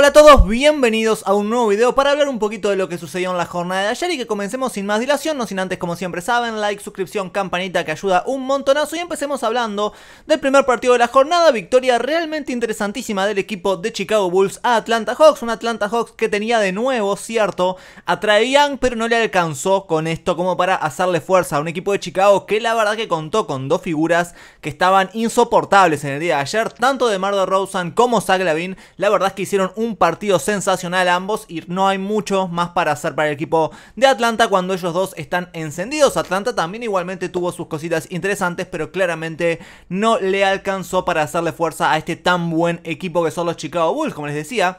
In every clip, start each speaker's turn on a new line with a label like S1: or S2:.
S1: Hola a todos, bienvenidos a un nuevo video para hablar un poquito de lo que sucedió en la jornada de ayer y que comencemos sin más dilación, no sin antes como siempre saben, like, suscripción, campanita que ayuda un montonazo y empecemos hablando del primer partido de la jornada, victoria realmente interesantísima del equipo de Chicago Bulls a Atlanta Hawks, un Atlanta Hawks que tenía de nuevo, cierto, atraían pero no le alcanzó con esto como para hacerle fuerza a un equipo de Chicago que la verdad que contó con dos figuras que estaban insoportables en el día de ayer, tanto de Mardo Rosen como Zach Lavin, la verdad es que hicieron un un partido sensacional ambos y no hay mucho más para hacer para el equipo de Atlanta cuando ellos dos están encendidos. Atlanta también igualmente tuvo sus cositas interesantes, pero claramente no le alcanzó para hacerle fuerza a este tan buen equipo que son los Chicago Bulls, como les decía.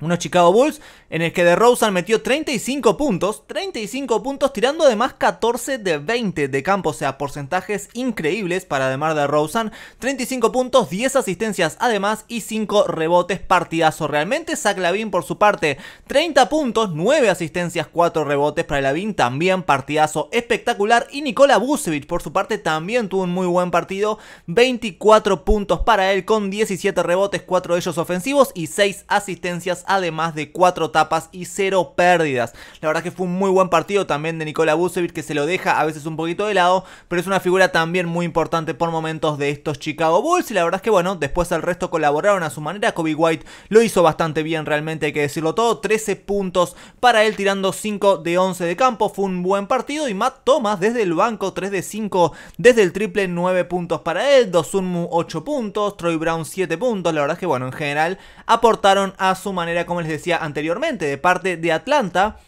S1: Unos Chicago Bulls en el que DeRozan metió 35 puntos, 35 puntos tirando además 14 de 20 de campo, o sea, porcentajes increíbles para de DeRozan, 35 puntos, 10 asistencias además y 5 rebotes, partidazo realmente. Zach Lavin por su parte, 30 puntos, 9 asistencias, 4 rebotes para Lavin, también partidazo espectacular y Nikola Vucevic por su parte también tuvo un muy buen partido, 24 puntos para él con 17 rebotes, 4 de ellos ofensivos y 6 asistencias además de 4 tapas y 0 pérdidas. La verdad que fue un muy buen partido también de Nikola Vucevic que se lo deja a veces un poquito de lado, pero es una figura también muy importante por momentos de estos Chicago Bulls y la verdad es que bueno, después el resto colaboraron a su manera, Kobe White lo hizo bastante bien realmente, hay que decirlo todo, 13 puntos para él tirando 5 de 11 de campo, fue un buen partido y Matt Thomas desde el banco 3 de 5 desde el triple 9 puntos para él, Dosunmu 8 puntos, Troy Brown 7 puntos, la verdad es que bueno, en general aportaron a su manera como les decía anteriormente, de parte de Atlanta.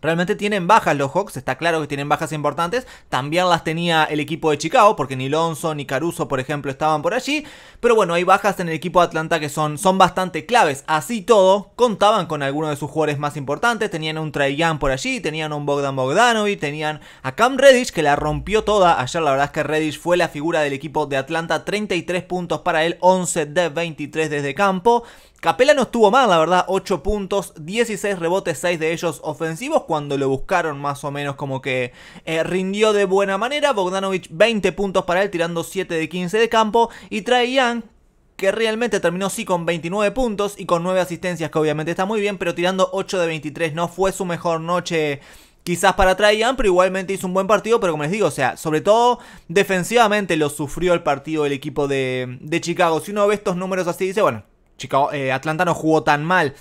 S1: Realmente tienen bajas los Hawks, está claro que tienen bajas importantes. También las tenía el equipo de Chicago, porque ni Lonzo ni Caruso, por ejemplo, estaban por allí. Pero bueno, hay bajas en el equipo de Atlanta que son, son bastante claves. Así todo, contaban con algunos de sus jugadores más importantes. Tenían un Trae por allí, tenían un Bogdan Bogdanovic, tenían a Cam Reddish, que la rompió toda. Ayer la verdad es que Reddish fue la figura del equipo de Atlanta. 33 puntos para él, 11 de 23 desde campo. Capela no estuvo mal, la verdad, 8 puntos, 16 rebotes, 6 de ellos ofensivos, cuando lo buscaron más o menos como que eh, rindió de buena manera. Bogdanovich 20 puntos para él, tirando 7 de 15 de campo. Y Traian, que realmente terminó sí con 29 puntos y con 9 asistencias, que obviamente está muy bien, pero tirando 8 de 23 no fue su mejor noche quizás para Traian, pero igualmente hizo un buen partido, pero como les digo, o sea, sobre todo defensivamente lo sufrió el partido del equipo de, de Chicago. Si uno ve estos números así, dice, bueno, eh, Atlanta no jugó tan mal.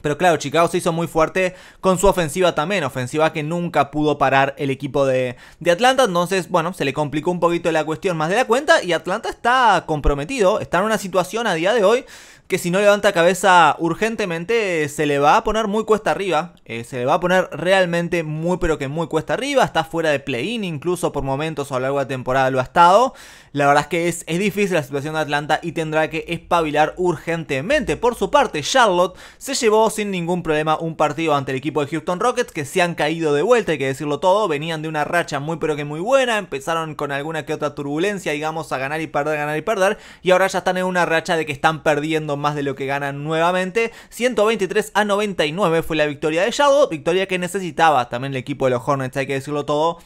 S1: Pero claro, Chicago se hizo muy fuerte con su ofensiva también, ofensiva que nunca pudo parar el equipo de, de, Atlanta, entonces bueno, se le complicó un poquito la cuestión más de la cuenta y Atlanta está comprometido, está en una situación a día de hoy que si no levanta cabeza urgentemente eh, se le va a poner muy cuesta arriba, eh, se le va a poner realmente muy pero que muy cuesta arriba, está fuera de play-in incluso por momentos a lo largo de la temporada lo ha estado. La verdad es que es, difícil la situación de Atlanta y tendrá que espabilar urgentemente. Por su parte, Charlotte se llevó sin ningún problema un partido ante el equipo de Houston Rockets que se han caído de vuelta, hay que decirlo todo, venían de una racha muy pero que muy buena, empezaron con alguna que otra turbulencia, digamos, a ganar y perder, ganar y perder, y ahora ya están en una racha de que están perdiendo más de lo que ganan nuevamente. 123 a 99 fue la victoria de Charlotte, victoria que necesitaba también el equipo de los Hornets, hay que decirlo todo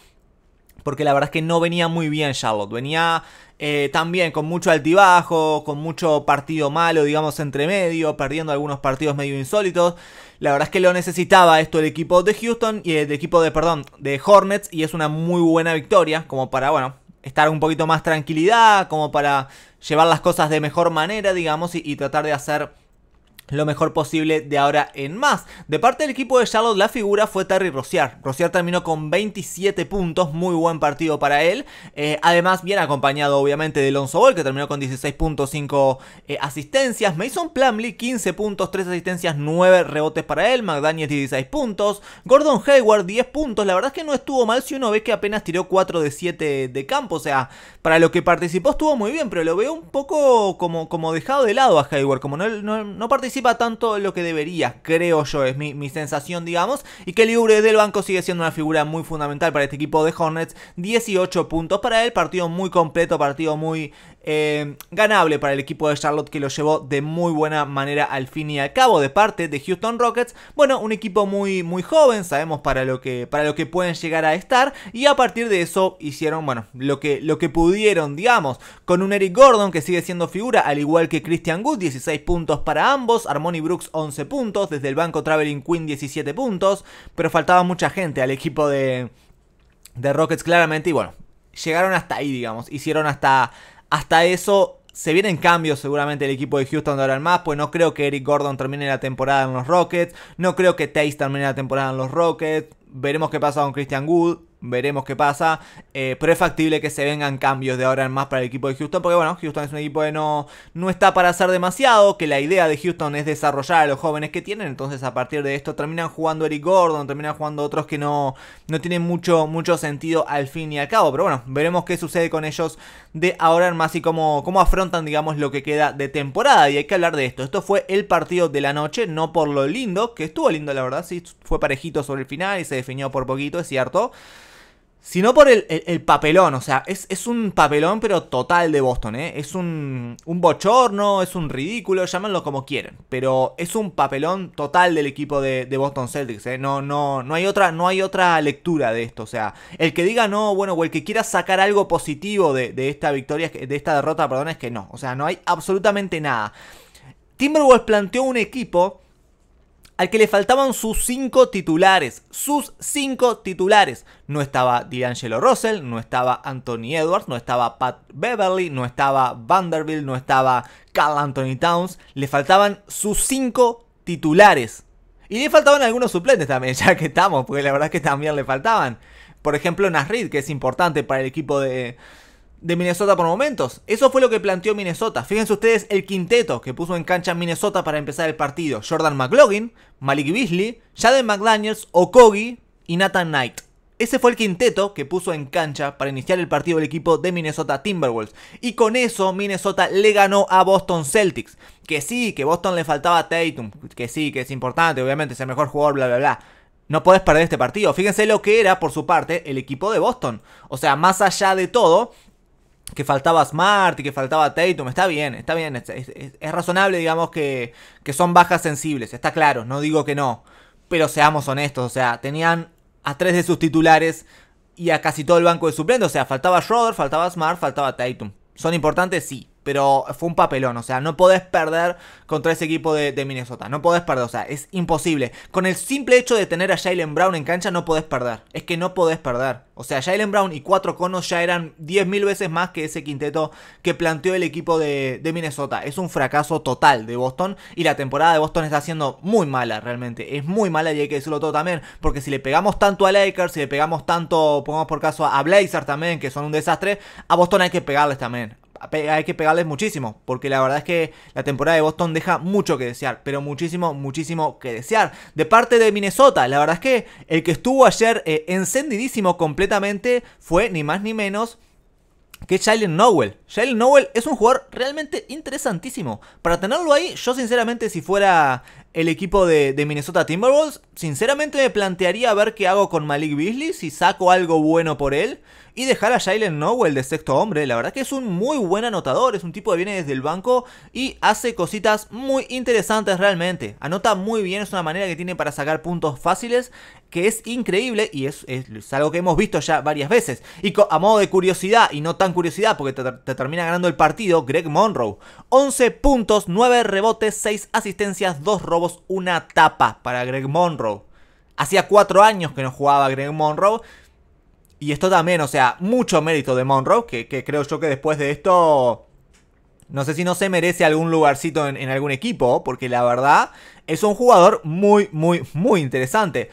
S1: porque la verdad es que no venía muy bien Charlotte, venía eh, también con mucho altibajo, con mucho partido malo, digamos, entre medio, perdiendo algunos partidos medio insólitos. La verdad es que lo necesitaba esto el equipo de Houston y el equipo de, perdón, de Hornets y es una muy buena victoria como para, bueno, estar un poquito más tranquilidad, como para llevar las cosas de mejor manera, digamos, y tratar de hacer lo mejor posible de ahora en más. De parte del equipo de Charlotte, la figura fue Terry Rociar. Rociar terminó con 27 puntos, muy buen partido para él. Eh, además, bien acompañado obviamente de Lonzo Ball, que terminó con 16.5 5 eh, asistencias. Mason Plumlee, 15 puntos, 3 asistencias, 9 rebotes para él. McDaniels, 16 puntos. Gordon Hayward, 10 puntos. La verdad es que no estuvo mal si uno ve que apenas tiró 4 de 7 de campo. O sea, para lo que participó estuvo muy bien, pero lo veo un poco como, como dejado de lado a Hayward, como no participó participa tanto lo que debería, creo yo, es mi, mi sensación, digamos. Y que libre del banco sigue siendo una figura muy fundamental para este equipo de Hornets. 18 puntos para él, partido muy completo, partido muy Em, ganable para el equipo de Charlotte que lo llevó de muy buena manera al fin y al cabo de parte de Houston Rockets. Bueno, un equipo muy, muy joven, sabemos para lo, que, para lo que pueden llegar a estar y a partir de eso hicieron, bueno, lo que, lo que pudieron, digamos, con un Eric Gordon que sigue siendo figura, al igual que Christian Good, 16 puntos para ambos, Armoni Brooks 11 puntos, desde el banco Traveling Queen 17 puntos, pero faltaba mucha gente al equipo de, de Rockets claramente y bueno, llegaron hasta ahí, digamos, hicieron hasta hasta eso se vienen cambios seguramente el equipo de Houston de ahora en más, pues no creo que Eric Gordon termine la temporada en los Rockets, no creo que Tace termine la temporada en los Rockets, veremos qué pasa con Christian Wood, veremos qué pasa. Eh, pero es factible que se vengan cambios de ahora en más para el equipo de Houston, porque bueno, Houston es un equipo que no, no está para hacer demasiado, que la idea de Houston es desarrollar a los jóvenes que tienen, entonces a partir de esto terminan jugando Eric Gordon, terminan jugando otros que no, no tienen mucho, mucho sentido al fin y al cabo, pero bueno, veremos qué sucede con ellos de ahora en más y cómo, cómo afrontan, digamos, lo que queda de temporada. Y hay que hablar de esto, esto fue el partido de la noche, no por lo lindo, que estuvo lindo la verdad, sí, fue parejito sobre el final y se definió por poquito, es cierto sino por el, papelón. O sea, es, un papelón, pero total de Boston, ¿eh? Es un, un bochorno, es un ridículo, llámenlo como quieran. Pero es un papelón total del equipo de, Boston Celtics, ¿eh? No, no, no, hay otra, no hay otra lectura de esto. O sea, el que diga no, bueno, o el que quiera sacar algo positivo de, esta victoria, de esta derrota, perdón, es que no. O sea, no hay absolutamente nada. Timberwolves planteó un equipo al que le faltaban sus cinco titulares. Sus cinco titulares. No estaba D'Angelo Russell, no estaba Anthony Edwards, no estaba Pat Beverly, no estaba Vanderbilt, no estaba Carl Anthony Towns. Le faltaban sus cinco titulares. Y le faltaban algunos suplentes también, ya que estamos, porque la verdad es que también le faltaban. Por ejemplo, Nasrid, que es importante para el equipo de, de Minnesota por momentos. Eso fue lo que planteó Minnesota. Fíjense ustedes el quinteto que puso en cancha Minnesota para empezar el partido. Jordan McLaughlin, Malik Beasley, Jaden McDaniels, Okogi y Nathan Knight. Ese fue el quinteto que puso en cancha para iniciar el partido el equipo de Minnesota Timberwolves. Y con eso Minnesota le ganó a Boston Celtics. Que sí, que Boston le faltaba a Tatum. Que sí, que es importante, obviamente, es el mejor jugador, bla, bla, bla. No podés perder este partido. Fíjense lo que era por su parte el equipo de Boston. O sea, más allá de todo, que faltaba Smart y que faltaba Tatum. Está bien, está bien. Es, razonable, digamos, que, que, son bajas sensibles. Está claro, no digo que no. Pero seamos honestos, o sea, tenían a tres de sus titulares y a casi todo el banco de suplentes. O sea, faltaba Schroeder, faltaba Smart, faltaba Tatum. ¿Son importantes? Sí pero fue un papelón. O sea, no podés perder contra ese equipo de, Minnesota. No podés perder, o sea, es imposible. Con el simple hecho de tener a Jalen Brown en cancha, no podés perder. Es que no podés perder. O sea, Jalen Brown y cuatro conos ya eran 10.000 veces más que ese quinteto que planteó el equipo de, de Minnesota. Es un fracaso total de Boston y la temporada de Boston está siendo muy mala realmente. Es muy mala y hay que decirlo todo también, porque si le pegamos tanto a Lakers, si le pegamos tanto, pongamos por caso a Blazers también, que son un desastre, a Boston hay que pegarles también hay que pegarles muchísimo, porque la verdad es que la temporada de Boston deja mucho que desear, pero muchísimo, muchísimo que desear. De parte de Minnesota, la verdad es que el que estuvo ayer eh, encendidísimo completamente fue ni más ni menos que Jalen Nowell. Jalen Nowell es un jugador realmente interesantísimo. Para tenerlo ahí, yo sinceramente si fuera el equipo de, Minnesota Timberwolves, sinceramente me plantearía ver qué hago con Malik Beasley, si saco algo bueno por él y dejar a Jalen Nowell de sexto hombre. La verdad que es un muy buen anotador, es un tipo que viene desde el banco y hace cositas muy interesantes realmente. Anota muy bien, es una manera que tiene para sacar puntos fáciles que es increíble y es, algo que hemos visto ya varias veces. Y a modo de curiosidad, y no tan curiosidad porque te, te termina ganando el partido, Greg Monroe. 11 puntos, 9 rebotes, 6 asistencias, 2 robos, una tapa para Greg Monroe. Hacía 4 años que no jugaba Greg Monroe y esto también, o sea, mucho mérito de Monroe, que, que, creo yo que después de esto, no sé si no se merece algún lugarcito en, algún equipo, porque la verdad es un jugador muy, muy, muy interesante.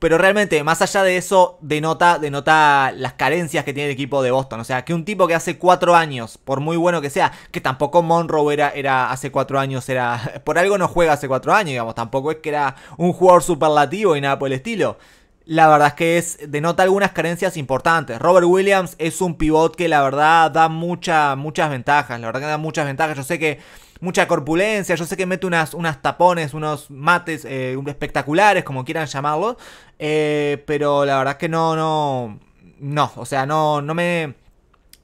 S1: Pero realmente, más allá de eso, denota, denota las carencias que tiene el equipo de Boston. O sea, que un tipo que hace cuatro años, por muy bueno que sea, que tampoco Monroe era, era hace cuatro años, era. Por algo no juega hace cuatro años, digamos. Tampoco es que era un jugador superlativo y nada por el estilo la verdad es que es, denota algunas carencias importantes. Robert Williams es un pivot que la verdad da muchas ventajas, la verdad que da muchas ventajas. Yo sé que mucha corpulencia, yo sé que mete unas, unas tapones, unos mates eh, espectaculares, como quieran llamarlo, eh, pero la verdad es que no, no, no, o sea, no, no me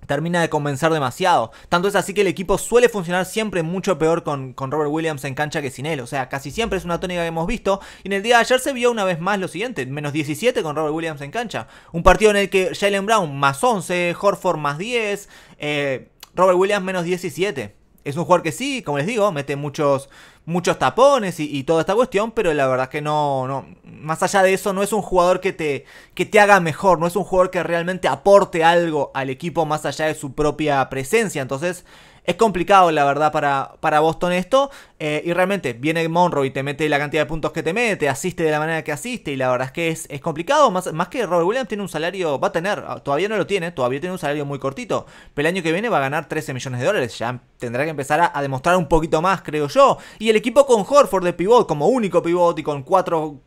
S1: termina de convencer demasiado. Tanto es así que el equipo suele funcionar siempre mucho peor con, con, Robert Williams en cancha que sin él. O sea, casi siempre es una tónica que hemos visto. Y en el día de ayer se vio una vez más lo siguiente: menos 17 con Robert Williams en cancha. Un partido en el que Jalen Brown más 11, Horford más 10, eh, Robert Williams menos 17. Es un jugador que sí, como les digo, mete muchos, muchos tapones y, toda esta cuestión, pero la verdad que no, no, más allá de eso, no es un jugador que te, que te haga mejor, no es un jugador que realmente aporte algo al equipo más allá de su propia presencia. Entonces, es complicado, la verdad, para, para Boston esto. Eh, y realmente viene Monroe y te mete la cantidad de puntos que te mete, asiste de la manera que asiste. Y la verdad es que es, complicado. Más, más que Robert Williams tiene un salario, va a tener, ah, todavía no lo tiene, todavía tiene un salario muy cortito. Pero el año que viene va a ganar 13 millones de dólares. Ya tendrá que empezar a, demostrar un poquito más, creo yo. Y el equipo con Horford de pivot, como único pivot y con cuatro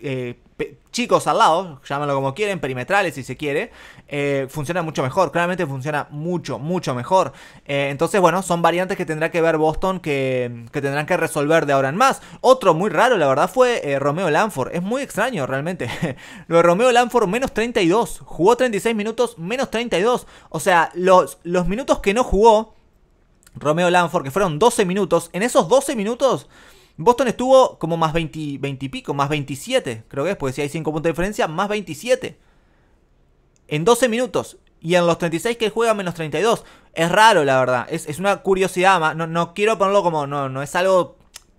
S1: eh, chicos al lado, llámalo como quieren, perimetrales si se quiere, eh, funciona mucho mejor. Claramente funciona mucho, mucho mejor. Eh, entonces, bueno, son variantes que tendrá que ver Boston que, que, tendrán que resolver de ahora en más. Otro muy raro, la verdad, fue eh, Romeo Lanford. Es muy extraño, realmente. lo de Romeo Lanford, menos 32. Jugó 36 minutos, menos 32. O sea, los, los minutos que no jugó. Romeo Lanford, que fueron 12 minutos. En esos 12 minutos Boston estuvo como más 20, 20 y pico, más 27, creo que es, porque si hay 5 puntos de diferencia, más 27. En 12 minutos. Y en los 36 que juega, menos 32. Es raro, la verdad. Es, una curiosidad. No, quiero ponerlo como. No, no es algo.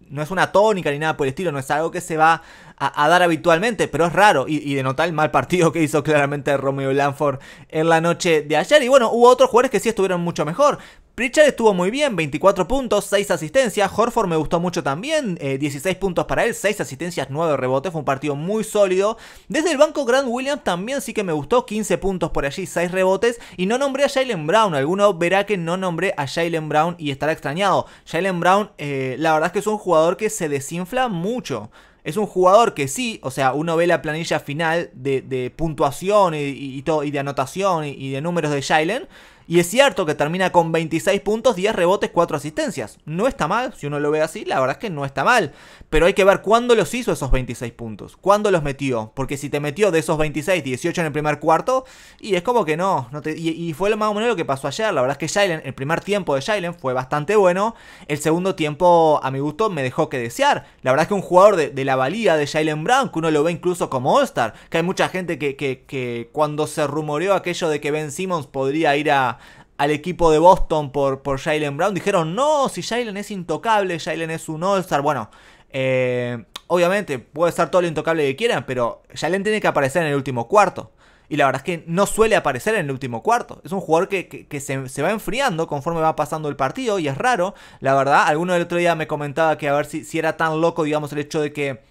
S1: No es una tónica ni nada por el estilo. No es algo que se va a, dar habitualmente, pero es raro y, de notar el mal partido que hizo claramente Romeo Lanford en la noche de ayer. Y bueno, hubo otros jugadores que sí estuvieron mucho mejor. Pritchard estuvo muy bien, 24 puntos, 6 asistencias. Horford me gustó mucho también, 16 eh, puntos para él, 6 asistencias, 9 rebotes. Fue un partido muy sólido. Desde el banco, Grant Williams también sí que me gustó, 15 puntos por allí, 6 rebotes. Y no nombré a Jalen Brown. Alguno verá que no nombré a Jalen Brown y estará extrañado. Jalen Brown, eh, la verdad es que es un jugador que se desinfla mucho es un jugador que sí, o sea, uno ve la planilla final de, puntuación y, todo, y de anotación y, de números de Jalen. Y es cierto que termina con 26 puntos, 10 rebotes, 4 asistencias. No está mal, si uno lo ve así, la verdad es que no está mal pero hay que ver cuándo los hizo esos 26 puntos, cuándo los metió, porque si te metió de esos 26, 18 en el primer cuarto, y es como que no, y, fue lo más o lo que pasó ayer, la verdad es que Jalen, el primer tiempo de Jalen fue bastante bueno, el segundo tiempo a mi gusto me dejó que desear, la verdad es que un jugador de, la valía de Jalen Brown, que uno lo ve incluso como All-Star, que hay mucha gente que, que, cuando se rumoreó aquello de que Ben Simmons podría ir a, al equipo de Boston por, por Jalen Brown. Dijeron, no, si Jalen es intocable, Jalen es un All-Star. Bueno, eh, obviamente, puede estar todo lo intocable que quieran, pero Jalen tiene que aparecer en el último cuarto. Y la verdad es que no suele aparecer en el último cuarto. Es un jugador que, se, va enfriando conforme va pasando el partido y es raro. La verdad, alguno del otro día me comentaba que a ver si, si era tan loco, digamos, el hecho de que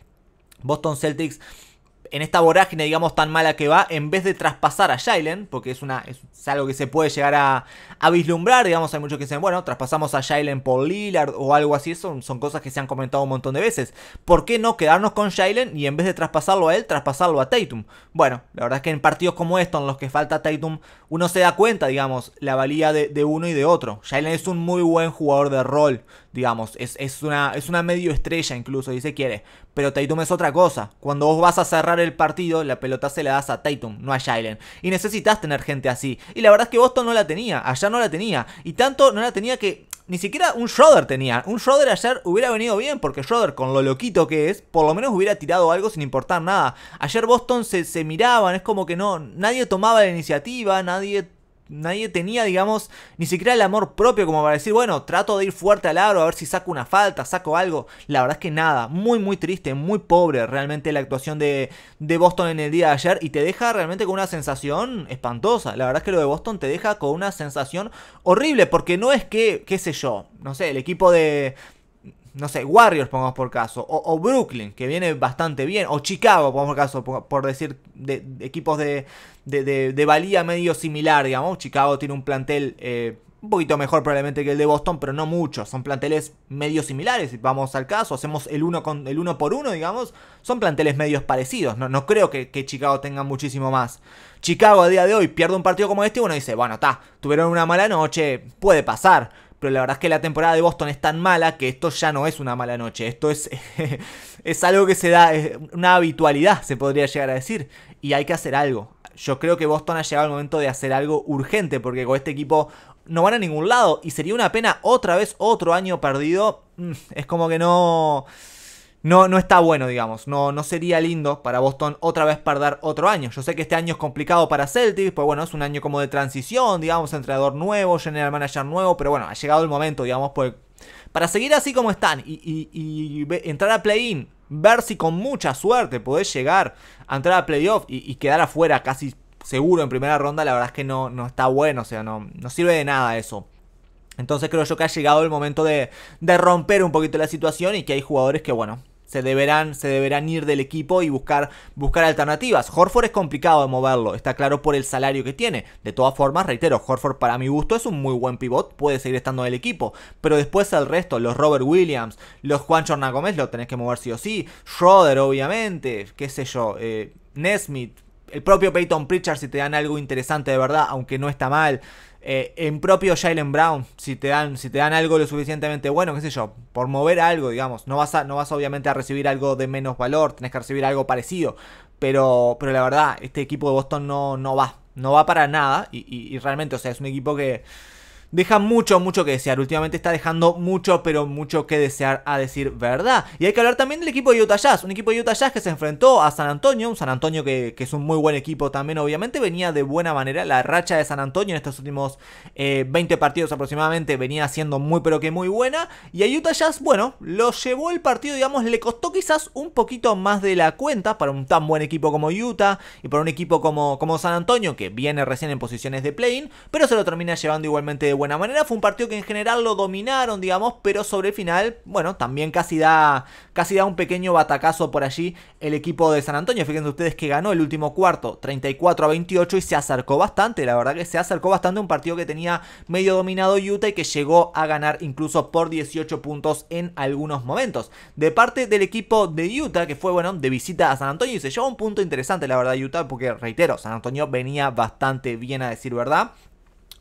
S1: Boston Celtics en esta vorágine, digamos, tan mala que va, en vez de traspasar a Jalen, porque es, una, es, algo que se puede llegar a, vislumbrar, digamos, hay muchos que dicen, bueno, traspasamos a Jalen por Lillard o algo así, son, son cosas que se han comentado un montón de veces. ¿Por qué no quedarnos con Jalen y en vez de traspasarlo a él, traspasarlo a Tatum? Bueno, la verdad es que en partidos como estos, en los que falta Tatum, uno se da cuenta, digamos, la valía de, de uno y de otro. Jalen es un muy buen jugador de rol digamos, es, una, es una medio estrella incluso, si se quiere, pero Tatum es otra cosa, cuando vos vas a cerrar el partido, la pelota se la das a Tatum, no a Jalen, y necesitas tener gente así, y la verdad es que Boston no la tenía, ayer no la tenía, y tanto no la tenía que ni siquiera un Schroeder tenía. Un Schroeder ayer hubiera venido bien, porque Schroeder, con lo loquito que es, por lo menos hubiera tirado algo sin importar nada. Ayer Boston se, se miraban, es como que no, nadie tomaba la iniciativa, nadie nadie tenía, digamos, ni siquiera el amor propio como para decir, bueno, trato de ir fuerte al aro, a ver si saco una falta, saco algo. La verdad es que nada, muy, muy triste, muy pobre realmente la actuación de, de Boston en el día de ayer y te deja realmente con una sensación espantosa. La verdad es que lo de Boston te deja con una sensación horrible porque no es que, qué sé yo, no sé, el equipo de, no sé, Warriors, pongamos por caso, o, Brooklyn, que viene bastante bien, o Chicago, pongamos por caso, por, decir, de, equipos de, de, de, valía medio similar, digamos. Chicago tiene un plantel eh, un poquito mejor probablemente que el de Boston, pero no mucho. Son planteles medio similares, vamos al caso, hacemos el uno, con, el uno por uno, digamos. Son planteles medios parecidos, no, creo que, que Chicago tenga muchísimo más. Chicago a día de hoy pierde un partido como este y uno dice, bueno, está, tuvieron una mala noche, puede pasar pero la verdad es que la temporada de Boston es tan mala que esto ya no es una mala noche, esto es, es algo que se da, es una habitualidad se podría llegar a decir, y hay que hacer algo. Yo creo que Boston ha llegado el momento de hacer algo urgente, porque con este equipo no van a ningún lado, y sería una pena otra vez otro año perdido, mm, es como que no no, está bueno, digamos. No, no sería lindo para Boston otra vez perder otro año. Yo sé que este año es complicado para Celtics, pues bueno, es un año como de transición, digamos, entrenador nuevo, general manager nuevo, pero bueno, ha llegado el momento, digamos, pues, para seguir así como están y, entrar a play-in, ver si con mucha suerte podés llegar a entrar a playoff y, y quedar afuera casi seguro en primera ronda, la verdad es que no, no está bueno, o sea, no, no sirve de nada eso. Entonces creo yo que ha llegado el momento de, de, romper un poquito la situación y que hay jugadores que, bueno, se deberán, se deberán ir del equipo y buscar, buscar alternativas. Horford es complicado de moverlo, está claro por el salario que tiene. De todas formas, reitero, Horford para mi gusto es un muy buen pivot, puede seguir estando en el equipo. Pero después el resto, los Robert Williams, los Juan Chorna lo tenés que mover sí o sí. Schroeder, obviamente, qué sé yo, eh, Nesmith, el propio Peyton Pritchard si te dan algo interesante de verdad, aunque no está mal. Eh, en propio Jalen Brown, si te, dan, si te dan algo lo suficientemente bueno, qué sé yo, por mover algo, digamos, no vas, no vas obviamente a recibir algo de menos valor, tenés que recibir algo parecido, pero, pero la verdad, este equipo de Boston no, no va, no va para nada y, y realmente, o sea, es un equipo que deja mucho, mucho que desear. Últimamente está dejando mucho, pero mucho que desear a decir verdad. Y hay que hablar también del equipo de Utah Jazz. Un equipo de Utah Jazz que se enfrentó a San Antonio. Un San Antonio que, es un muy buen equipo también, obviamente. Venía de buena manera. La racha de San Antonio en estos últimos 20 eh, partidos aproximadamente venía siendo muy, pero que muy buena. Y a Utah Jazz, bueno, lo llevó el partido, digamos, le costó quizás un poquito más de la cuenta para un tan buen equipo como Utah y para un equipo como, como San Antonio, que viene recién en posiciones de play-in, pero se lo termina llevando igualmente de buena manera. Fue un partido que en general lo dominaron, digamos, pero sobre el final, bueno, también casi da, casi da un pequeño batacazo por allí el equipo de San Antonio. Fíjense ustedes que ganó el último cuarto 34 a 28 y se acercó bastante. La verdad que se acercó bastante un partido que tenía medio dominado Utah y que llegó a ganar incluso por 18 puntos en algunos momentos. De parte del equipo de Utah, que fue, bueno, de visita a San Antonio y se llevó un punto interesante, la verdad, Utah, porque reitero, San Antonio venía bastante bien a decir verdad.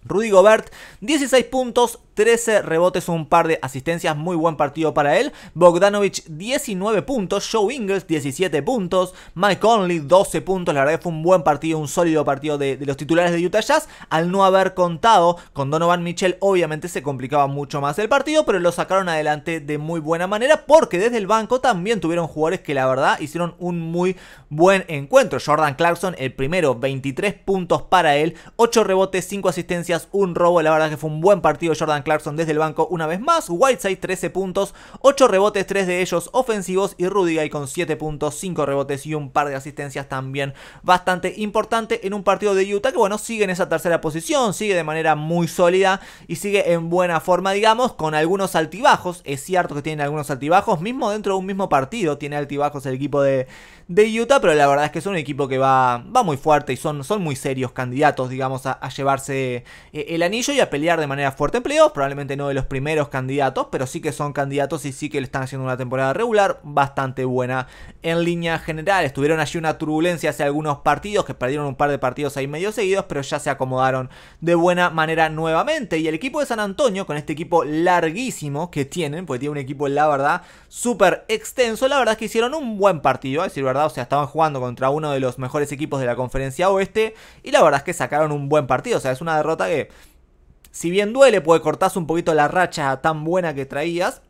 S1: Rudy Gobert, 16 puntos, 13 rebotes, un par de asistencias, muy buen partido para él. Bogdanovich 19 puntos, Joe Ingles 17 puntos, Mike Conley 12 puntos, la verdad que fue un buen partido, un sólido partido de, los titulares de Utah Jazz. Al no haber contado con Donovan Mitchell, obviamente se complicaba mucho más el partido, pero lo sacaron adelante de muy buena manera porque desde el banco también tuvieron jugadores que la verdad hicieron un muy buen encuentro. Jordan Clarkson, el primero, 23 puntos para él, 8 rebotes, 5 asistencias, un robo, la verdad que fue un buen partido Jordan Clarkson desde el banco una vez más. Whiteside 13 puntos, 8 rebotes, 3 de ellos ofensivos. Y Rudy con 7 puntos, 5 rebotes y un par de asistencias también bastante importante en un partido de Utah que, bueno, sigue en esa tercera posición, sigue de manera muy sólida y sigue en buena forma, digamos, con algunos altibajos. Es cierto que tienen algunos altibajos, mismo dentro de un mismo partido tiene altibajos el equipo de de Utah, pero la verdad es que son un equipo que va, muy fuerte y son, son muy serios candidatos, digamos, a, llevarse eh, el anillo y a pelear de manera fuerte en Probablemente no de los primeros candidatos, pero sí que son candidatos y sí que le están haciendo una temporada regular bastante buena en línea general. Estuvieron allí una turbulencia hace algunos partidos, que perdieron un par de partidos ahí medio seguidos, pero ya se acomodaron de buena manera nuevamente. Y el equipo de San Antonio, con este equipo larguísimo que tienen, porque tiene un equipo, la verdad, súper extenso, la verdad es que hicieron un buen partido, a decir, verdad o sea, estaban jugando contra uno de los mejores equipos de la conferencia oeste y la verdad es que sacaron un buen partido, o sea, es una derrota que si bien duele, puede cortarse un poquito la racha tan buena que traías,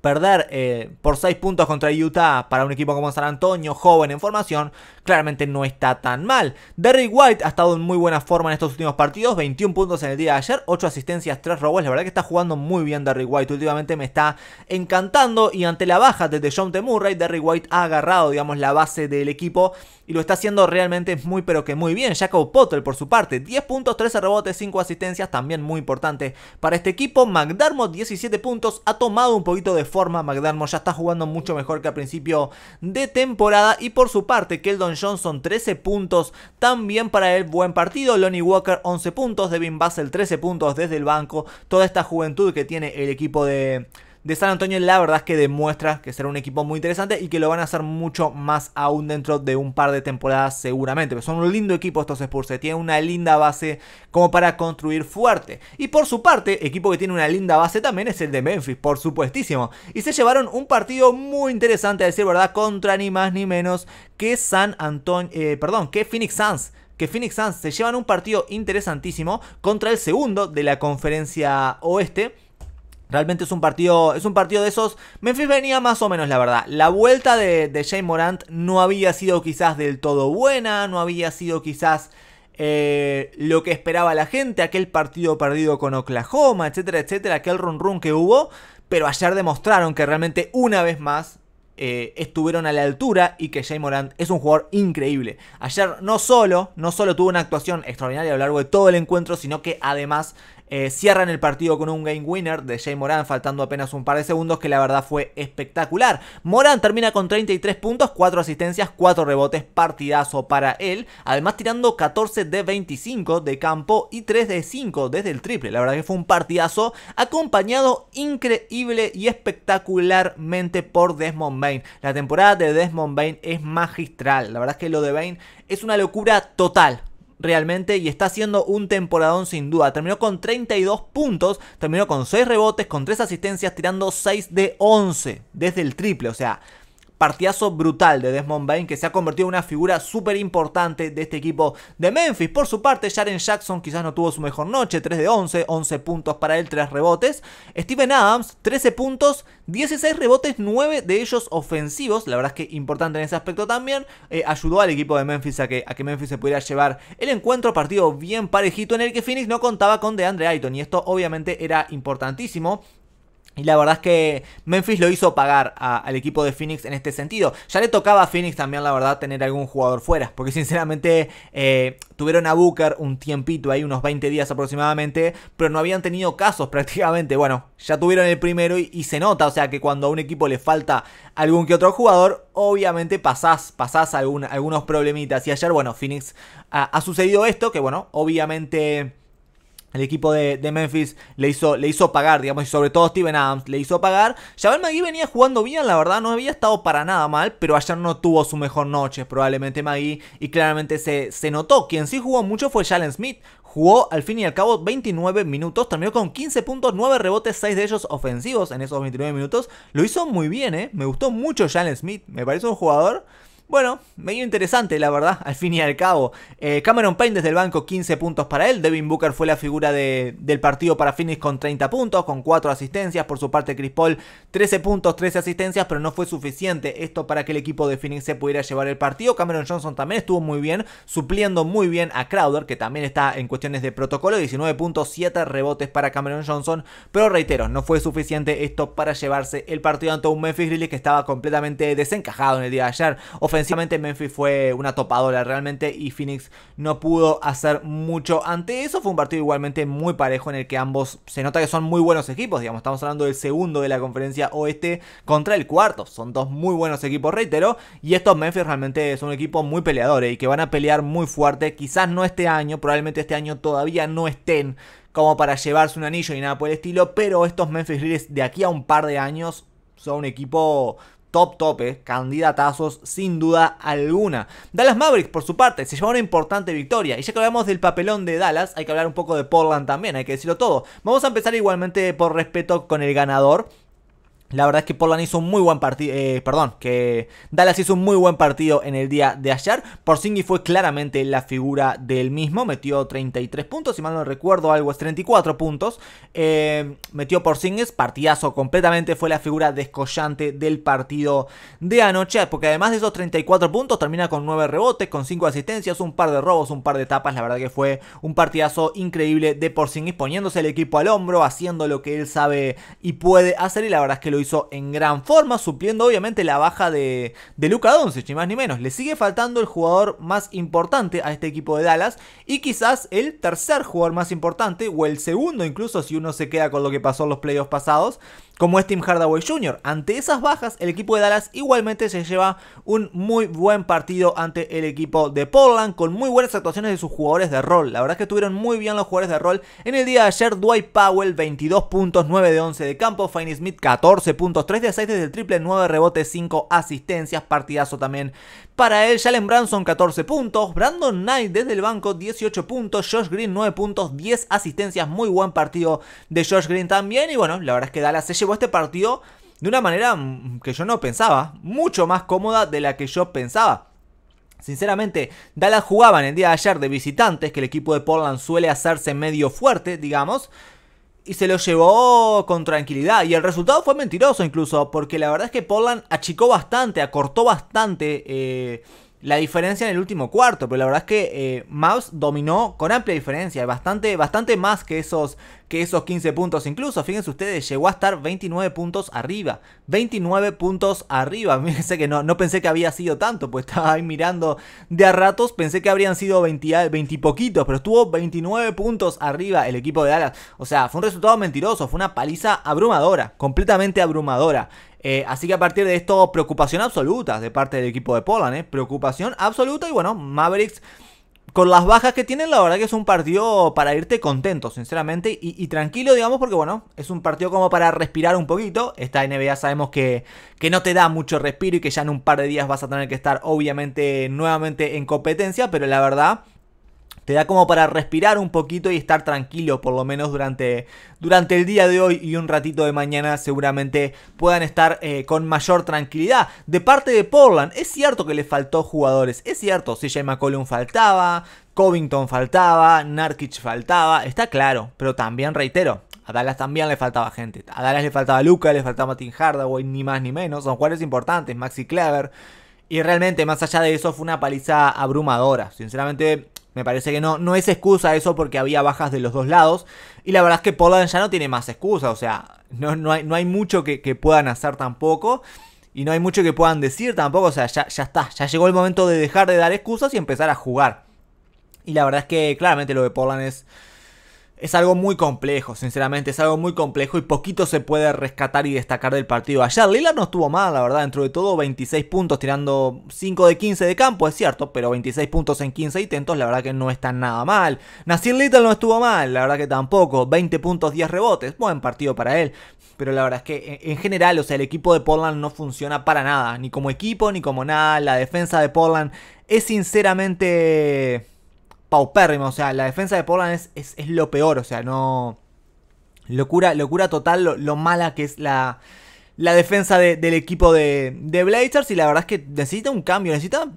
S1: perder eh, por 6 puntos contra Utah para un equipo como San Antonio, joven en formación, claramente no está tan mal. Derrick White ha estado en muy buena forma en estos últimos partidos, 21 puntos en el día de ayer, 8 asistencias, 3 robos, la verdad que está jugando muy bien Derrick White, últimamente me está encantando y ante la baja de T. Murray, Derrick White ha agarrado, digamos, la base del equipo y lo está haciendo realmente muy pero que muy bien. Jacob Potter por su parte, 10 puntos, 13 rebotes, 5 asistencias, también muy importante para este equipo. McDermott 17 puntos, ha tomado un poquito de forma. McDermott ya está jugando mucho mejor que al principio de temporada. Y por su parte, Keldon Johnson 13 puntos. También para el buen partido. Lonnie Walker 11 puntos. Devin Basel 13 puntos desde el banco. Toda esta juventud que tiene el equipo de de San Antonio la verdad es que demuestra que será un equipo muy interesante y que lo van a hacer mucho más aún dentro de un par de temporadas seguramente. Pero son un lindo equipo estos Spurs, que tienen una linda base como para construir fuerte. Y por su parte, equipo que tiene una linda base también es el de Memphis, por supuestísimo. Y se llevaron un partido muy interesante, a decir verdad, contra ni más ni menos que San Antonio, eh, perdón, que Phoenix Suns que Phoenix Suns se llevan un partido interesantísimo contra el segundo de la conferencia oeste Realmente es un partido, es un partido de esos. Memphis venía más o menos, la verdad. La vuelta de, de Jay Morant no había sido quizás del todo buena, no había sido quizás eh, lo que esperaba la gente, aquel partido perdido con Oklahoma, etcétera, etcétera, aquel run run que hubo. Pero ayer demostraron que realmente una vez más eh, estuvieron a la altura y que Jay Morant es un jugador increíble. Ayer no solo, no solo tuvo una actuación extraordinaria a lo largo de todo el encuentro, sino que además eh, cierran el partido con un game winner de Jay Moran, faltando apenas un par de segundos que la verdad fue espectacular. Moran termina con 33 puntos, 4 asistencias, 4 rebotes, partidazo para él. Además tirando 14 de 25 de campo y 3 de 5 desde el triple. La verdad que fue un partidazo acompañado increíble y espectacularmente por Desmond Bain. La temporada de Desmond Bain es magistral. La verdad es que lo de Bain es una locura total realmente y está haciendo un temporadón sin duda. Terminó con 32 puntos, terminó con 6 rebotes, con 3 asistencias, tirando 6 de 11 desde el triple. O sea, partidazo brutal de Desmond Bain que se ha convertido en una figura súper importante de este equipo de Memphis. Por su parte, Jaren Jackson quizás no tuvo su mejor noche, 3 de 11, 11 puntos para él, 3 rebotes. Steven Adams, 13 puntos, 16 rebotes, 9 de ellos ofensivos, la verdad es que importante en ese aspecto también, eh, ayudó al equipo de Memphis a que, a que Memphis se pudiera llevar el encuentro, partido bien parejito en el que Phoenix no contaba con DeAndre Ayton y esto obviamente era importantísimo y la verdad es que Memphis lo hizo pagar al equipo de Phoenix en este sentido. Ya le tocaba a Phoenix también, la verdad, tener algún jugador fuera. Porque sinceramente eh, tuvieron a Booker un tiempito ahí, unos 20 días aproximadamente. Pero no habían tenido casos prácticamente. Bueno, ya tuvieron el primero y, se nota. O sea que cuando a un equipo le falta algún que otro jugador, obviamente pasás, pasás algunos problemitas. Y ayer, bueno, Phoenix ha, ha sucedido esto. Que bueno, obviamente el equipo de, Memphis le hizo, le hizo pagar, digamos, y sobre todo Steven Adams le hizo pagar. Javel Magui venía jugando bien, la verdad, no había estado para nada mal, pero ayer no tuvo su mejor noche, probablemente Magui, y claramente se, se notó. Quien sí jugó mucho fue Jalen Smith, Jugó al fin y al cabo 29 minutos, terminó con 15 puntos, 9 rebotes, 6 de ellos ofensivos en esos 29 minutos. Lo hizo muy bien, ¿eh? Me gustó mucho Jalen Smith, me parece un jugador bueno, medio interesante, la verdad, al fin y al cabo. Eh, Cameron Payne desde el banco 15 puntos para él. Devin Booker fue la figura del partido para Phoenix con 30 puntos, con 4 asistencias. Por su parte, Chris Paul 13 puntos, 13 asistencias, pero no fue suficiente esto para que el equipo de Phoenix se pudiera llevar el partido. Cameron Johnson también estuvo muy bien, supliendo muy bien a Crowder, que también está en cuestiones de protocolo. 19 puntos, 7 rebotes para Cameron Johnson. Pero reitero, no fue suficiente esto para llevarse el partido ante un Memphis Grizzlies que estaba completamente desencajado en el día de ayer. Sencillamente Memphis fue una topadora realmente y Phoenix no pudo hacer mucho ante eso. Fue un partido igualmente muy parejo en el que ambos se nota que son muy buenos equipos, digamos, estamos hablando del segundo de la conferencia oeste contra el cuarto. Son dos muy buenos equipos, reitero, y estos Memphis realmente son un equipo muy peleador eh, y que van a pelear muy fuerte, quizás no este año, probablemente este año todavía no estén como para llevarse un anillo y nada por el estilo, pero estos Memphis Grizzlies de aquí a un par de años son un equipo top tope, candidatazos sin duda alguna. Dallas Mavericks, por su parte, se llevó una importante victoria. Y ya que hablamos del papelón de Dallas, hay que hablar un poco de Portland también, hay que decirlo todo. Vamos a empezar igualmente por respeto con el ganador la verdad es que Portland hizo un muy buen partido, eh, perdón, que Dallas hizo un muy buen partido en el día de ayer. Porzingis fue claramente la figura del mismo, metió 33 puntos, si mal no recuerdo, algo es 34 puntos. Eh, metió Porzingis, partidazo completamente, fue la figura descollante del partido de anoche, porque además de esos 34 puntos termina con 9 rebotes, con 5 asistencias, un par de robos, un par de tapas. La verdad que fue un partidazo increíble de Porzingis, poniéndose el equipo al hombro, haciendo lo que él sabe y puede hacer, y la verdad es que lo hizo en gran forma, supliendo obviamente la baja de, de 11. Doncic, ni más ni menos. Le sigue faltando el jugador más importante a este equipo de Dallas y quizás el tercer jugador más importante o el segundo incluso si uno se queda con lo que pasó en los playoffs pasados como es Tim Hardaway Jr. Ante esas bajas, el equipo de Dallas igualmente se lleva un muy buen partido ante el equipo de Portland, con muy buenas actuaciones de sus jugadores de rol. La verdad es que estuvieron muy bien los jugadores de rol. En el día de ayer, Dwight Powell, 22 puntos, 9 de 11 de campo. Finney Smith, 14 puntos, 3 de 6 desde el triple, 9 rebotes, 5 asistencias. Partidazo también para él, Jalen Branson 14 puntos, Brandon Knight desde el banco 18 puntos, Josh Green 9 puntos, 10 asistencias, muy buen partido de Josh Green también. Y bueno, la verdad es que Dallas se llevó este partido de una manera mm, que yo no pensaba, mucho más cómoda de la que yo pensaba. Sinceramente, Dallas jugaban el día de ayer de visitantes, que el equipo de Portland suele hacerse medio fuerte, digamos y se lo llevó con tranquilidad. Y el resultado fue mentiroso incluso, porque la verdad es que Portland achicó bastante, acortó bastante eh, la diferencia en el último cuarto, pero la verdad es que eh, Mouse Mavs dominó con amplia diferencia, bastante, bastante más que esos, que esos 15 puntos incluso. Fíjense ustedes, llegó a estar 29 puntos arriba, 29 puntos arriba. Fíjense que no, no pensé que había sido tanto, pues estaba ahí mirando de a ratos, pensé que habrían sido 20, 20 y poquitos, pero estuvo 29 puntos arriba el equipo de Dallas. O sea, fue un resultado mentiroso, fue una paliza abrumadora, completamente abrumadora. Eh, así que a partir de esto, preocupación absoluta de parte del equipo de Poland, ¿eh? Preocupación absoluta y bueno, Mavericks con las bajas que tienen, la verdad que es un partido para irte contento, sinceramente, y, tranquilo, digamos, porque bueno, es un partido como para respirar un poquito. Esta NBA sabemos que, que no te da mucho respiro y que ya en un par de días vas a tener que estar, obviamente, nuevamente en competencia, pero la verdad se da como para respirar un poquito y estar tranquilo, por lo menos durante, durante el día de hoy y un ratito de mañana seguramente puedan estar eh, con mayor tranquilidad. De parte de Portland, es cierto que le faltó jugadores, es cierto, CJ McCollum faltaba, Covington faltaba, Narkic faltaba, está claro, pero también reitero, a Dallas también le faltaba gente. A Dallas le faltaba Luca, le faltaba Martin Hardaway, ni más ni menos. Son jugadores importantes, Maxi Clever. Y realmente, más allá de eso, fue una paliza abrumadora. Sinceramente, me parece que no, no es excusa eso porque había bajas de los dos lados. Y la verdad es que Poland ya no tiene más excusa. O sea, no, no, hay, no hay, mucho que, puedan hacer tampoco. Y no hay mucho que puedan decir tampoco. O sea, ya, ya está. Ya llegó el momento de dejar de dar excusas y empezar a jugar. Y la verdad es que claramente lo de Polan es es algo muy complejo, sinceramente, es algo muy complejo y poquito se puede rescatar y destacar del partido. Ayer Lillard no estuvo mal, la verdad, dentro de todo 26 puntos tirando 5 de 15 de campo, es cierto, pero 26 puntos en 15 intentos, la verdad que no está nada mal. Nasir Little no estuvo mal, la verdad que tampoco, 20 puntos, 10 rebotes, buen partido para él. Pero la verdad es que en general, o sea, el equipo de Portland no funciona para nada, ni como equipo, ni como nada. La defensa de Portland es sinceramente Paupérrimo, O sea, la defensa de Portland es, es, lo peor. O sea, no. Locura, locura total lo, mala que es la, la defensa del equipo de, Blazers. Y la verdad es que necesita un cambio. Necesita,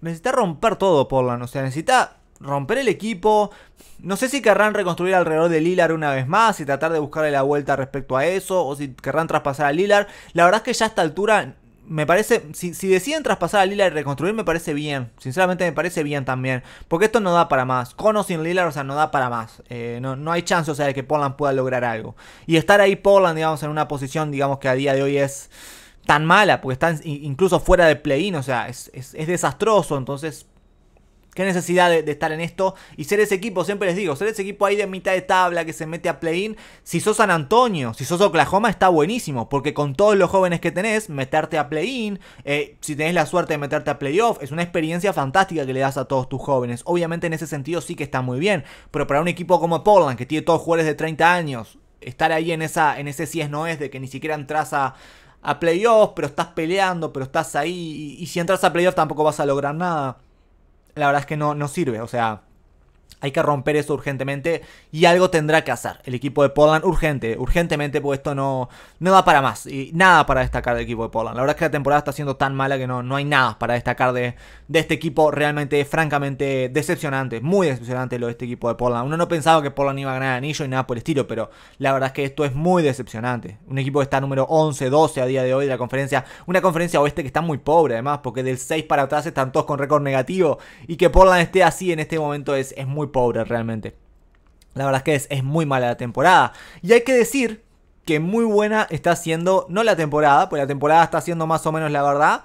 S1: necesita romper todo Portland. O sea, necesita romper el equipo. No sé si querrán reconstruir alrededor de Lilar una vez más y tratar de buscarle la vuelta respecto a eso. O si querrán traspasar a Lilar. La verdad es que ya a esta altura me parece, si, si, deciden traspasar a Lila y reconstruir, me parece bien. Sinceramente me parece bien también. Porque esto no da para más. Con o sin Lila, o sea, no da para más. Eh, no, no, hay chance, o sea, de que Poland pueda lograr algo. Y estar ahí Portland, digamos, en una posición, digamos, que a día de hoy es tan mala, porque están incluso fuera de play-in, o sea, es, es desastroso. Entonces, Qué necesidad de, estar en esto y ser ese equipo, siempre les digo, ser ese equipo ahí de mitad de tabla que se mete a play-in. Si sos San Antonio, si sos Oklahoma, está buenísimo, porque con todos los jóvenes que tenés, meterte a play-in, eh, si tenés la suerte de meterte a playoff, es una experiencia fantástica que le das a todos tus jóvenes. Obviamente en ese sentido sí que está muy bien, pero para un equipo como Portland, que tiene todos jugadores de 30 años, estar ahí en, esa, en ese si es no es de que ni siquiera entras a, a playoff, pero estás peleando, pero estás ahí. Y, si entras a playoff tampoco vas a lograr nada la verdad es que no, no sirve. O sea, hay que romper eso urgentemente y algo tendrá que hacer el equipo de Portland urgente, urgentemente, porque esto no, no da para más y nada para destacar del equipo de Portland. La verdad es que la temporada está siendo tan mala que no, no hay nada para destacar de, este equipo realmente, francamente, decepcionante, muy decepcionante lo de este equipo de Portland. Uno no pensaba que Portland iba a ganar anillo y nada por el estilo, pero la verdad es que esto es muy decepcionante. Un equipo que está número 11, 12 a día de hoy de la conferencia, una conferencia oeste que está muy pobre además, porque del 6 para atrás están todos con récord negativo y que Portland esté así en este momento es, es muy muy pobre realmente. La verdad es que es, muy mala la temporada. Y hay que decir que muy buena está siendo, no la temporada, pues la temporada está siendo más o menos la verdad,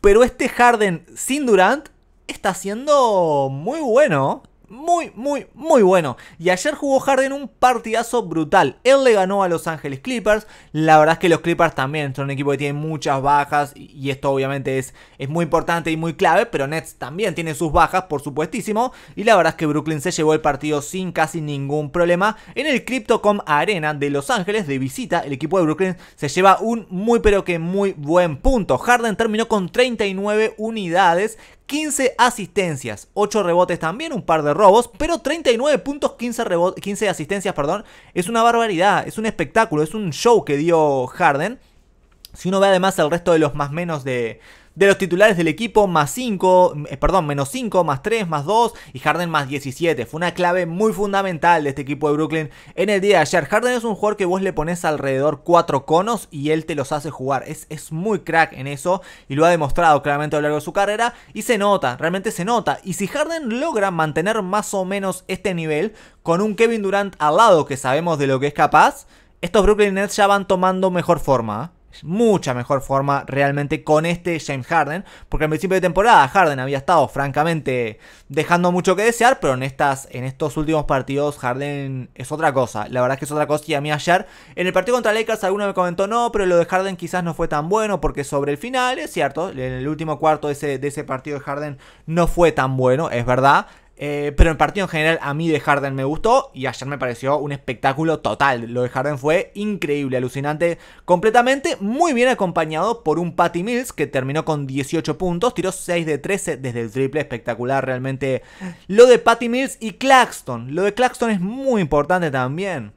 S1: pero este Harden sin Durant está siendo muy bueno muy, muy, muy bueno. Y ayer jugó Harden un partidazo brutal. Él le ganó a Los Ángeles Clippers. La verdad es que los Clippers también son un equipo que tiene muchas bajas. Y esto obviamente es, es muy importante y muy clave. Pero Nets también tiene sus bajas, por supuestísimo. Y la verdad es que Brooklyn se llevó el partido sin casi ningún problema. En el Cryptocom Arena de Los Ángeles, de visita, el equipo de Brooklyn se lleva un muy, pero que muy buen punto. Harden terminó con 39 unidades. 15 asistencias, 8 rebotes también, un par de robos, pero 39 puntos, 15, 15 asistencias, perdón. Es una barbaridad, es un espectáculo, es un show que dio Harden. Si uno ve además el resto de los más menos de, de los titulares del equipo, más 5, eh, perdón, menos 5, más 3, más 2 y Harden más 17. Fue una clave muy fundamental de este equipo de Brooklyn en el día de ayer. Harden es un jugador que vos le pones alrededor 4 conos y él te los hace jugar. Es, es muy crack en eso y lo ha demostrado claramente a lo largo de su carrera y se nota, realmente se nota. Y si Harden logra mantener más o menos este nivel con un Kevin Durant al lado que sabemos de lo que es capaz, estos Brooklyn Nets ya van tomando mejor forma. ¿ah? mucha mejor forma realmente con este James Harden, porque al principio de temporada Harden había estado francamente dejando mucho que desear, pero en, estas, en estos últimos partidos Harden es otra cosa, la verdad es que es otra cosa y a mí ayer en el partido contra Lakers alguno me comentó no, pero lo de Harden quizás no fue tan bueno porque sobre el final, es cierto, en el último cuarto ese, de ese partido de Harden no fue tan bueno, es verdad, eh, pero el partido en general a mí de Harden me gustó y ayer me pareció un espectáculo total. Lo de Harden fue increíble, alucinante completamente, muy bien acompañado por un Patty Mills que terminó con 18 puntos, tiró 6 de 13 desde el triple, espectacular realmente lo de Patty Mills y Claxton. Lo de Claxton es muy importante también.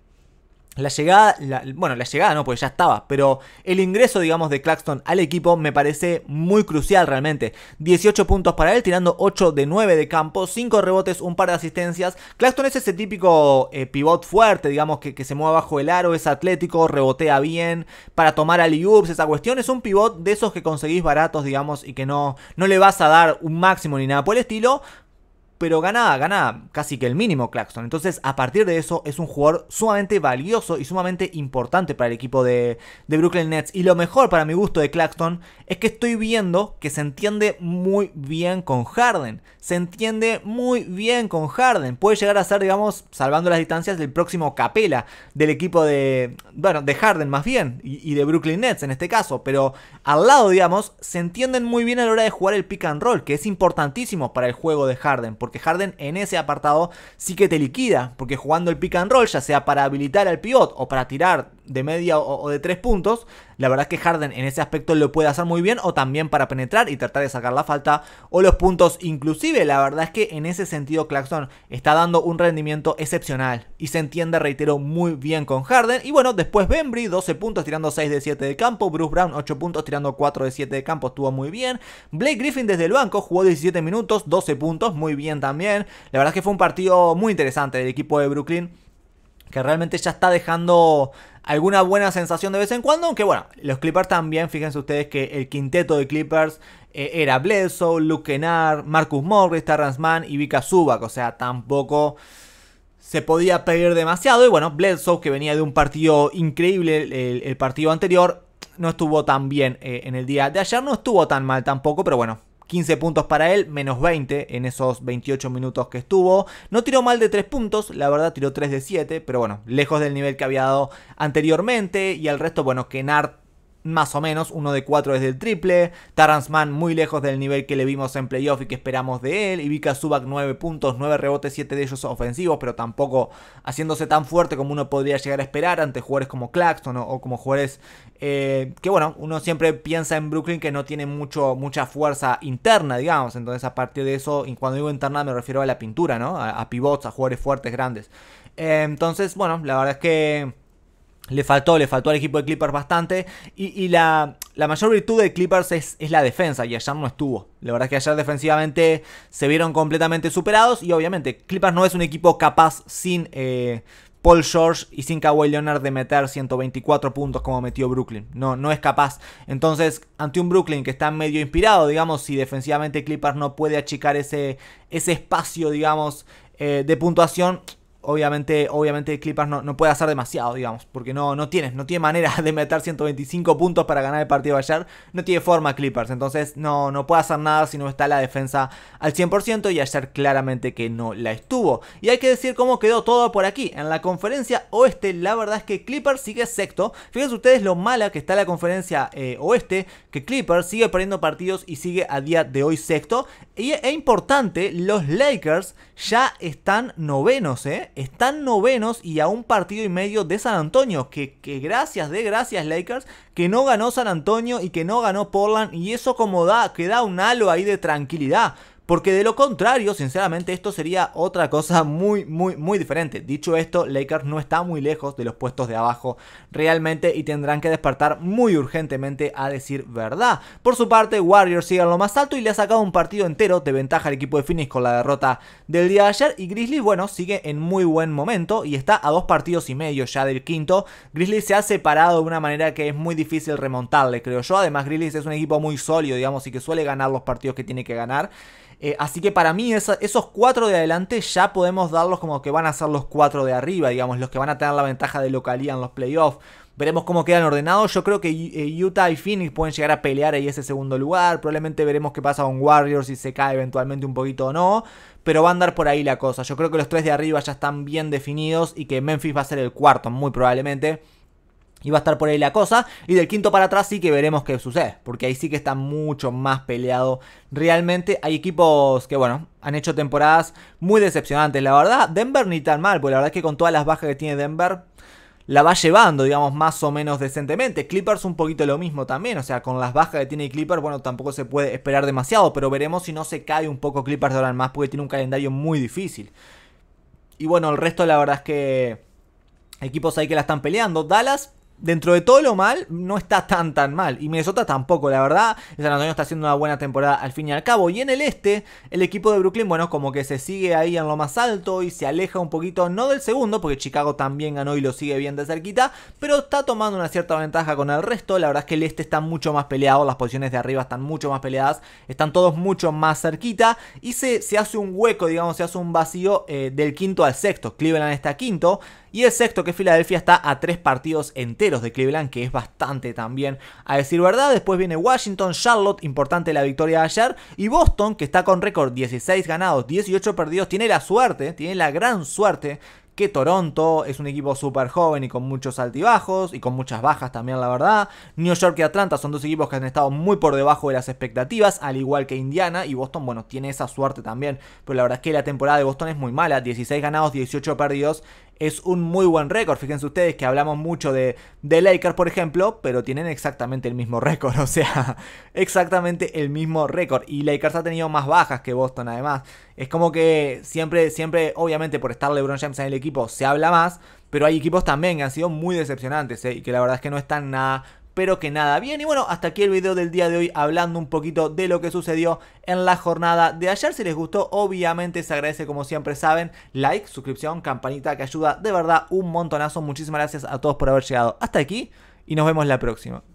S1: La llegada, bueno, la llegada no, pues ya estaba, pero el ingreso, digamos, de Claxton al equipo me parece muy crucial realmente. 18 puntos para él, tirando 8 de 9 de campo, 5 rebotes, un par de asistencias. Claxton es ese típico eh, pivot fuerte, digamos, que, que, se mueve bajo el aro, es atlético, rebotea bien, para tomar al oops esa cuestión. Es un pivot de esos que conseguís baratos, digamos, y que no, no le vas a dar un máximo ni nada por el estilo, pero ganaba, ganaba casi que el mínimo Claxton. Entonces, a partir de eso, es un jugador sumamente valioso y sumamente importante para el equipo de, de Brooklyn Nets. Y lo mejor para mi gusto de Claxton es que estoy viendo que se entiende muy bien con Harden. Se entiende muy bien con Harden. Puede llegar a ser, digamos, salvando las distancias, del próximo capela del equipo de, bueno, de Harden más bien, y, de Brooklyn Nets en este caso. Pero al lado, digamos, se entienden muy bien a la hora de jugar el pick and roll, que es importantísimo para el juego de Harden porque Harden en ese apartado sí que te liquida, porque jugando el pick and roll, ya sea para habilitar al pivot o para tirar de media o, de tres puntos, la verdad es que Harden en ese aspecto lo puede hacer muy bien o también para penetrar y tratar de sacar la falta o los puntos inclusive. La verdad es que en ese sentido Claxon está dando un rendimiento excepcional y se entiende, reitero, muy bien con Harden. Y bueno, después Bembry, 12 puntos tirando 6 de 7 de campo, Bruce Brown 8 puntos tirando 4 de 7 de campo, estuvo muy bien. Blake Griffin desde el banco jugó 17 minutos, 12 puntos, muy bien también. La verdad es que fue un partido muy interesante del equipo de Brooklyn que realmente ya está dejando alguna buena sensación de vez en cuando. Aunque bueno, los Clippers también, fíjense ustedes que el quinteto de Clippers eh, era Bledsoe, Luke Kennard, Marcus Morris, Terrence y Vika Zubac. O sea, tampoco se podía pedir demasiado. Y bueno, Bledsoe, que venía de un partido increíble el, partido anterior, no estuvo tan bien eh, en el día de ayer. No estuvo tan mal tampoco, pero bueno, 15 puntos para él, menos 20 en esos 28 minutos que estuvo. No tiró mal de 3 puntos, la verdad tiró 3 de 7, pero bueno, lejos del nivel que había dado anteriormente. Y al resto, bueno, Kenard más o menos, uno de cuatro desde el triple, Taransman muy lejos del nivel que le vimos en playoff y que esperamos de él, Ibika suba 9 puntos, 9 rebotes, 7 de ellos ofensivos, pero tampoco haciéndose tan fuerte como uno podría llegar a esperar ante jugadores como Claxton o, como jugadores eh, que bueno, uno siempre piensa en Brooklyn que no tiene mucho, mucha fuerza interna, digamos, entonces a partir de eso, y cuando digo interna me refiero a la pintura, ¿no? A, pivots, a jugadores fuertes, grandes. Eh, entonces, bueno, la verdad es que le faltó, le faltó al equipo de Clippers bastante. Y, la, mayor virtud de Clippers es, la defensa. Y ayer no estuvo. La verdad es que ayer defensivamente se vieron completamente superados. Y obviamente, Clippers no es un equipo capaz sin eh, Paul George y sin Kawhi Leonard de meter 124 puntos como metió Brooklyn. No, no es capaz. Entonces, ante un Brooklyn que está medio inspirado, digamos, si defensivamente Clippers no puede achicar ese, ese espacio, digamos, eh, de puntuación obviamente, obviamente Clippers no, no, puede hacer demasiado, digamos, porque no, no tienes, no tiene manera de meter 125 puntos para ganar el partido de ayer, no tiene forma Clippers, entonces no, no puede hacer nada si no está la defensa al 100% y ayer claramente que no la estuvo. Y hay que decir cómo quedó todo por aquí, en la conferencia oeste la verdad es que Clippers sigue sexto, fíjense ustedes lo mala que está la conferencia eh, oeste, que Clippers sigue perdiendo partidos y sigue a día de hoy sexto, y es importante, los Lakers ya están novenos, ¿eh? Están novenos y a un partido y medio de San Antonio. Que, que gracias de gracias Lakers que no ganó San Antonio y que no ganó Portland. Y eso como da, que da un halo ahí de tranquilidad. Porque de lo contrario, sinceramente, esto sería otra cosa muy, muy, muy diferente. Dicho esto, Lakers no está muy lejos de los puestos de abajo realmente y tendrán que despertar muy urgentemente a decir verdad. Por su parte, Warriors sigue en lo más alto y le ha sacado un partido entero de ventaja al equipo de Phoenix con la derrota del día de ayer. Y Grizzlies, bueno, sigue en muy buen momento y está a dos partidos y medio ya del quinto. Grizzlies se ha separado de una manera que es muy difícil remontarle, creo yo. Además, Grizzlies es un equipo muy sólido, digamos, y que suele ganar los partidos que tiene que ganar. Eh, así que para mí esos cuatro de adelante ya podemos darlos como que van a ser los cuatro de arriba, digamos, los que van a tener la ventaja de localía en los playoffs. Veremos cómo quedan ordenados. Yo creo que eh, Utah y Phoenix pueden llegar a pelear ahí ese segundo lugar. Probablemente veremos qué pasa con Warriors, si se cae eventualmente un poquito o no. Pero va a andar por ahí la cosa. Yo creo que los tres de arriba ya están bien definidos y que Memphis va a ser el cuarto, muy probablemente. Y va a estar por ahí la cosa. Y del quinto para atrás sí que veremos qué sucede. Porque ahí sí que está mucho más peleado. Realmente hay equipos que, bueno, han hecho temporadas muy decepcionantes. La verdad, Denver ni tan mal. Porque la verdad es que con todas las bajas que tiene Denver, la va llevando, digamos, más o menos decentemente. Clippers un poquito lo mismo también, o sea, con las bajas que tiene Clippers, bueno, tampoco se puede esperar demasiado, pero veremos si no se cae un poco Clippers de ahora más, porque tiene un calendario muy difícil. Y bueno, el resto la verdad es que equipos ahí que la están peleando. Dallas dentro de todo lo mal, no está tan tan mal. Y Minnesota tampoco, la verdad. San Antonio está haciendo una buena temporada al fin y al cabo. Y en el este, el equipo de Brooklyn, bueno, como que se sigue ahí en lo más alto y se aleja un poquito, no del segundo, porque Chicago también ganó y lo sigue bien de cerquita, pero está tomando una cierta ventaja con el resto. La verdad es que el este está mucho más peleado, las posiciones de arriba están mucho más peleadas, están todos mucho más cerquita y se, se hace un hueco, digamos, se hace un vacío eh, del quinto al sexto. Cleveland está quinto y el sexto, que Filadelfia está a tres partidos enteros de Cleveland, que es bastante también, a decir verdad. Después viene Washington, Charlotte, importante la victoria de ayer. Y Boston, que está con récord 16 ganados, 18 perdidos, tiene la suerte, tiene la gran suerte que Toronto es un equipo súper joven y con muchos altibajos y con muchas bajas también, la verdad. New York y Atlanta son dos equipos que han estado muy por debajo de las expectativas, al igual que Indiana y Boston, bueno, tiene esa suerte también. Pero la verdad es que la temporada de Boston es muy mala, 16 ganados, 18 perdidos es un muy buen récord. Fíjense ustedes que hablamos mucho de, de Lakers, por ejemplo, pero tienen exactamente el mismo récord. O sea, exactamente el mismo récord. Y Lakers ha tenido más bajas que Boston, además. Es como que siempre, siempre, obviamente, por estar LeBron James en el equipo, se habla más. Pero hay equipos también que han sido muy decepcionantes ¿eh? y que la verdad es que no están nada pero que nada bien. Y bueno, hasta aquí el video del día de hoy hablando un poquito de lo que sucedió en la jornada de ayer. Si les gustó, obviamente se agradece como siempre saben, like, suscripción, campanita que ayuda de verdad un montonazo. Muchísimas gracias a todos por haber llegado hasta aquí y nos vemos la próxima.